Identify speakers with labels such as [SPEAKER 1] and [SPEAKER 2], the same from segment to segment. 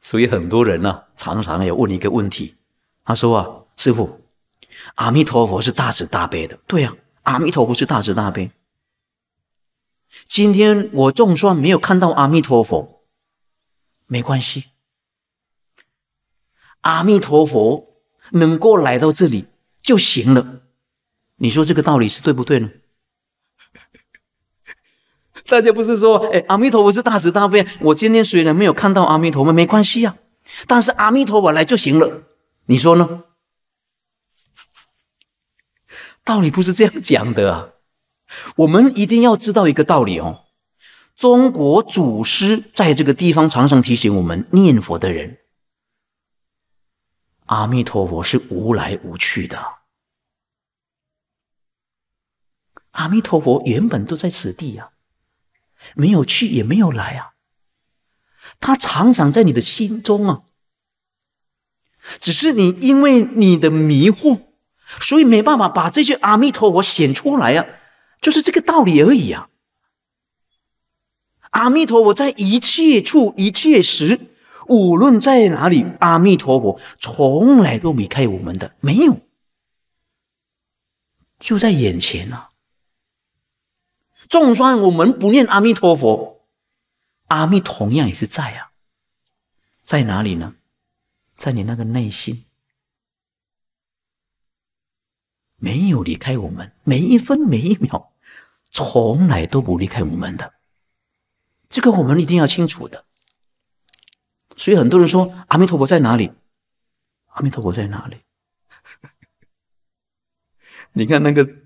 [SPEAKER 1] 所以很多人呢，常常也问一个问题，他说啊，师傅，阿弥陀佛是大慈大悲的，对呀，阿弥陀佛是大慈大悲。今天我总算没有看到阿弥陀佛，没关系，阿弥陀佛能够来到这里就行了。你说这个道理是对不对呢？大家不是说，哎，阿弥陀佛是大慈大悲。我今天虽然没有看到阿弥陀佛，没关系啊，但是阿弥陀佛来就行了。你说呢？道理不是这样讲的。我们一定要知道一个道理哦。中国祖师在这个地方常常提醒我们念佛的人：阿弥陀佛是无来无去的。阿弥陀佛原本都在此地呀。没有去，也没有来啊。他常常在你的心中啊，只是你因为你的迷惑，所以没办法把这句阿弥陀佛显出来啊，就是这个道理而已啊。阿弥陀佛在一切处、一切时，无论在哪里，阿弥陀佛从来都没开我们的，没有，就在眼前啊。就算我们不念阿弥陀佛，阿弥同样也是在啊，在哪里呢？在你那个内心，没有离开我们，每一分每一秒，从来都不离开我们的，这个我们一定要清楚的。所以很多人说阿弥陀佛在哪里？阿弥陀佛在哪里？你看那个。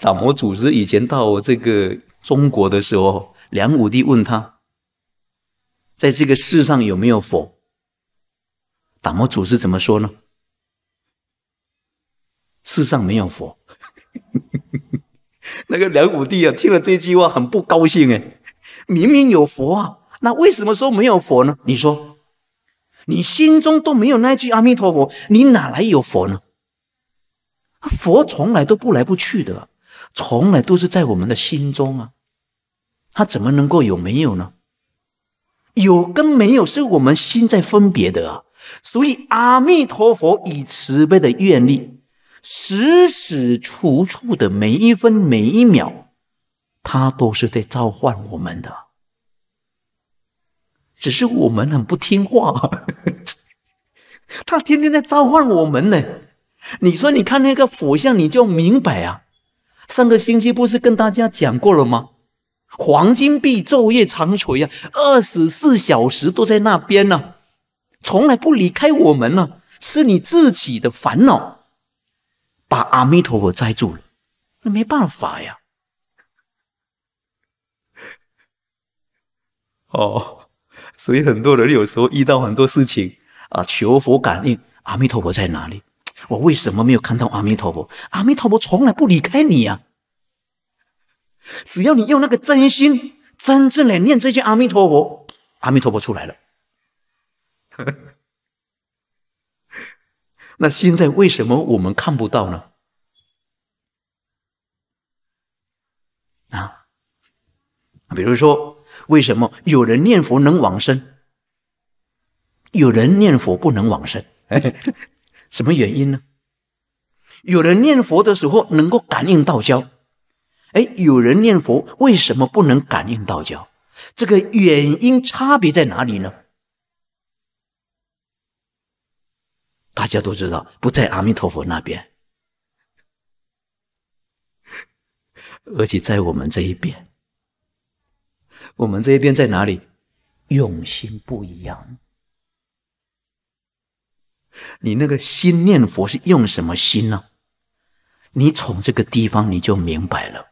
[SPEAKER 1] 达摩祖师以前到这个中国的时候，梁武帝问他，在这个世上有没有佛？达摩祖师怎么说呢？世上没有佛。那个梁武帝啊，听了这句话很不高兴哎，明明有佛啊，那为什么说没有佛呢？你说，你心中都没有那句阿弥陀佛，你哪来有佛呢？佛从来都不来不去的。从来都是在我们的心中啊，他怎么能够有没有呢？有跟没有是我们心在分别的啊。所以阿弥陀佛以慈悲的愿力，时时处处的每一分每一秒，他都是在召唤我们的，只是我们很不听话。他天天在召唤我们呢。你说，你看那个佛像，你就明白啊。上个星期不是跟大家讲过了吗？黄金币昼夜长垂呀，二十四小时都在那边呢，从来不离开我们呢。是你自己的烦恼把阿弥陀佛摘住了，那没办法呀。哦，所以很多人有时候遇到很多事情啊，求佛感应，阿弥陀佛在哪里？我为什么没有看到阿弥陀佛？阿弥陀佛从来不离开你呀！只要你用那个真心，真正来念这句阿弥陀佛，阿弥陀佛出来了。那现在为什么我们看不到呢？啊？比如说，为什么有人念佛能往生，有人念佛不能往生？什么原因呢？有人念佛的时候能够感应道交，哎，有人念佛为什么不能感应道交？这个原因差别在哪里呢？大家都知道，不在阿弥陀佛那边，而且在我们这一边，我们这一边在哪里？用心不一样。你那个心念佛是用什么心呢？你从这个地方你就明白了。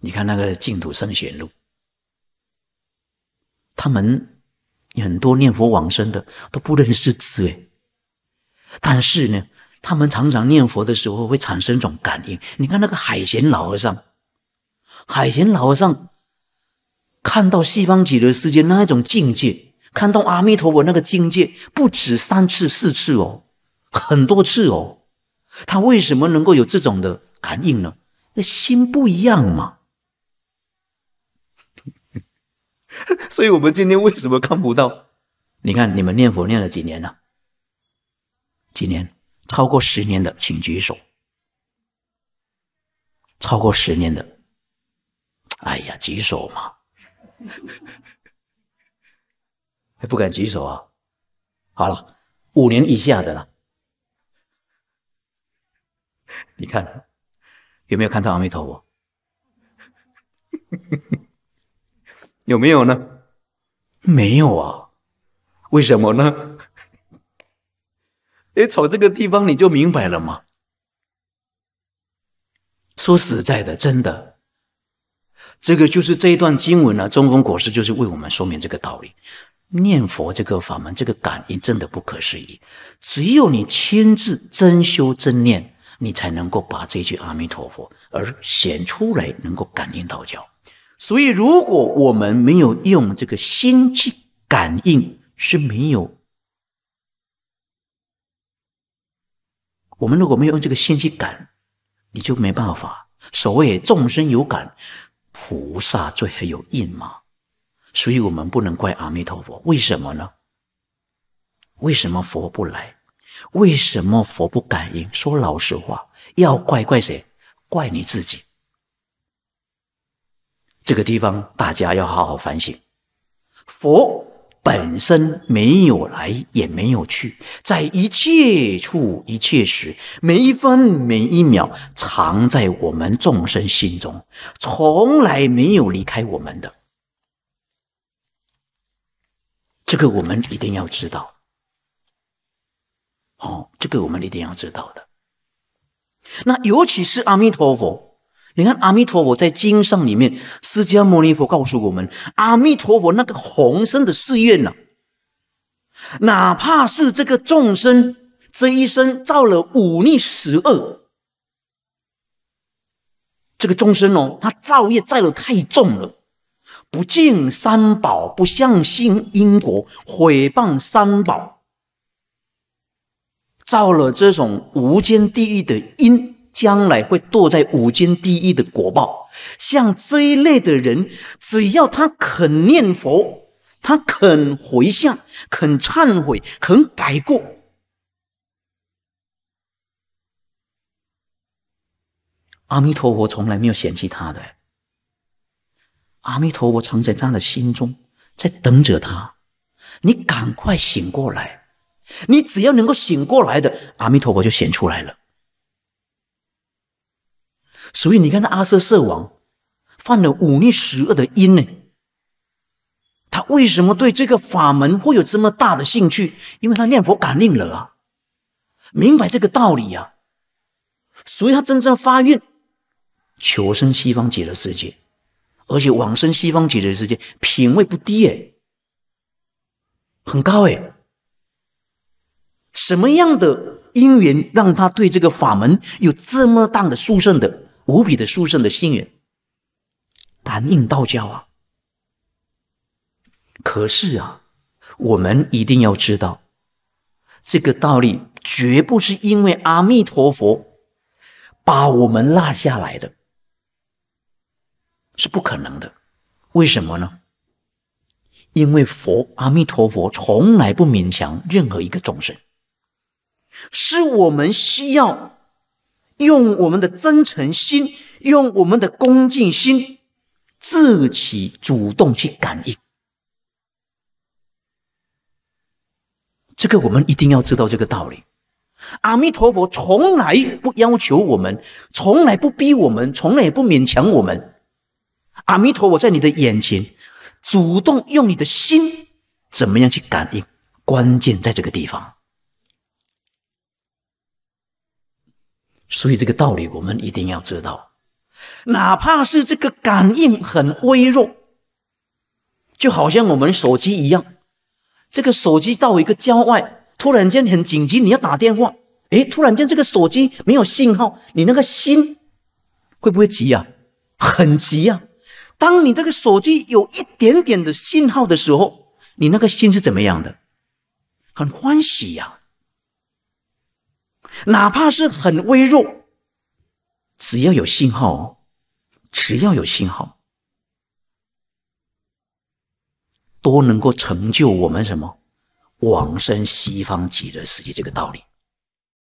[SPEAKER 1] 你看那个净土圣贤录，他们很多念佛往生的都不认识字哎，但是呢，他们常常念佛的时候会产生一种感应。你看那个海贤老和尚，海贤老和尚看到西方极乐世界那一种境界。看到阿弥陀佛那个境界不止三次四次哦，很多次哦，他为什么能够有这种的感应呢？那心不一样嘛。所以我们今天为什么看不到？你看你们念佛念了几年了？几年？超过十年的请举手。超过十年的，哎呀，举手嘛。还不敢举手啊？好了，五年以下的了。你看，有没有看到阿弥陀佛？有没有呢？没有啊？为什么呢？你瞅这个地方，你就明白了吗？说实在的，真的，这个就是这一段经文呢。中峰果师就是为我们说明这个道理。念佛这个法门，这个感应真的不可思议。只有你亲自真修真念，你才能够把这句阿弥陀佛而显出来，能够感应到教。所以，如果我们没有用这个心去感应，是没有；我们如果没有用这个心去感，你就没办法。所谓众生有感，菩萨最还有应嘛。所以我们不能怪阿弥陀佛，为什么呢？为什么佛不来？为什么佛不感应？说老实话，要怪怪谁？怪你自己。这个地方大家要好好反省。佛本身没有来，也没有去，在一切处、一切时，每一分、每一秒，藏在我们众生心中，从来没有离开我们的。这个我们一定要知道，哦，这个我们一定要知道的。那尤其是阿弥陀佛，你看阿弥陀佛在经上里面，释迦牟尼佛告诉我们，阿弥陀佛那个宏深的誓愿呐，哪怕是这个众生这一生造了五逆十恶，这个众生哦，他造业造的太重了。不敬三宝，不相信因果，毁谤三宝，造了这种无间地狱的因，将来会堕在无间地狱的果报。像这一类的人，只要他肯念佛，他肯回向，肯忏悔，肯改过，阿弥陀佛从来没有嫌弃他的。阿弥陀佛藏在他的心中，在等着他。你赶快醒过来！你只要能够醒过来的，阿弥陀佛就显出来了。所以你看，那阿瑟瑟王犯了忤逆十恶的因呢？他为什么对这个法门会有这么大的兴趣？因为他念佛感应了啊！明白这个道理呀。所以他真正发愿求生西方极乐世界。而且往生西方极乐世界品味不低诶，很高诶。什么样的因缘让他对这个法门有这么大的殊胜的、无比的殊胜的信任？感应道教啊！可是啊，我们一定要知道，这个道理绝不是因为阿弥陀佛把我们落下来的。是不可能的，为什么呢？因为佛阿弥陀佛从来不勉强任何一个众生，是我们需要用我们的真诚心，用我们的恭敬心，自己主动去感应。这个我们一定要知道这个道理。阿弥陀佛从来不要求我们，从来不逼我们，从来不勉强我们。阿弥陀，我在你的眼前，主动用你的心，怎么样去感应？关键在这个地方，所以这个道理我们一定要知道。哪怕是这个感应很微弱，就好像我们手机一样，这个手机到一个郊外，突然间很紧急，你要打电话，诶，突然间这个手机没有信号，你那个心会不会急呀？很急呀！当你这个手机有一点点的信号的时候，你那个心是怎么样的？很欢喜呀，哪怕是很微弱，只要有信号，只要有信号，都能够成就我们什么往生西方极乐世界这个道理。